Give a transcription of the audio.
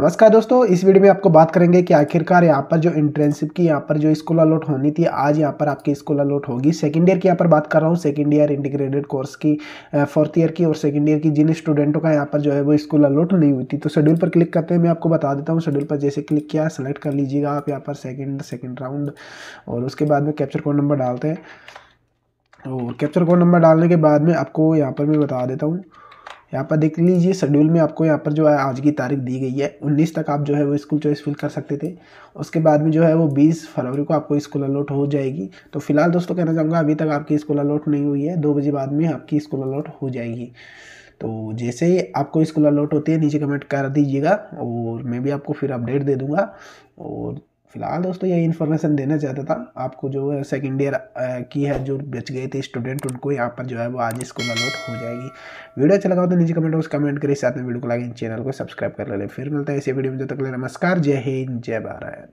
नमस्कार दोस्तों इस वीडियो में आपको बात करेंगे कि आखिरकार यहाँ पर जो इंटर्नशिप की यहाँ पर जो स्कूल अलॉट होनी थी आज यहाँ पर आपकी स्कूल अलॉट होगी सेकेंड ईयर की यहाँ पर बात कर रहा हूँ सेकेंड ईयर इंटीग्रेटेड कोर्स की फोर्थ ईयर की और सेकेंड ईयर की जिन स्टूडेंटों का यहाँ पर जो है वो स्कूल अलॉट नहीं हुई थी तो शेड्यूल पर क्लिक करते हैं मैं आपको बता देता हूँ शेड्यूल पर जैसे क्लिक किया सेलेक्ट कर लीजिएगा आप यहाँ पर सेकेंड सेकेंड राउंड और उसके बाद में कैप्चर कोड नंबर डालते हैं और कैप्चर कोड नंबर डालने के बाद में आपको यहाँ पर मैं बता देता हूँ यहाँ पर देख लीजिए शेड्यूल में आपको यहाँ पर जो है आज की तारीख दी गई है उन्नीस तक आप जो है वो स्कूल चॉइस फिल कर सकते थे उसके बाद में जो है वो बीस फरवरी को आपको स्कूल अलॉट हो जाएगी तो फिलहाल दोस्तों कहना चाहूँगा अभी तक आपकी स्कूल अलॉट नहीं हुई है दो बजे बाद में आपकी स्कूल अलॉट हो जाएगी तो जैसे ही आपको स्कूल अलॉट होती है नीचे कमेंट कर दीजिएगा और मैं भी आपको फिर अपडेट दे दूँगा और फिलहाल दोस्तों यही इन्फॉर्मेशन देना चाहता था आपको जो है सेकेंड ईयर की है जो बच गए थे स्टूडेंट उनको यहाँ पर जो है वो आज इसको डाउनलोड हो जाएगी वीडियो अच्छा लगा तो नीचे कमेंट बॉक्स कमेंट करिए साथ में वीडियो को लागे चैनल को सब्सक्राइब कर ले फिर मिलता है इसी वीडियो में जो तक ले नमस्कार जय हिंद जय भारत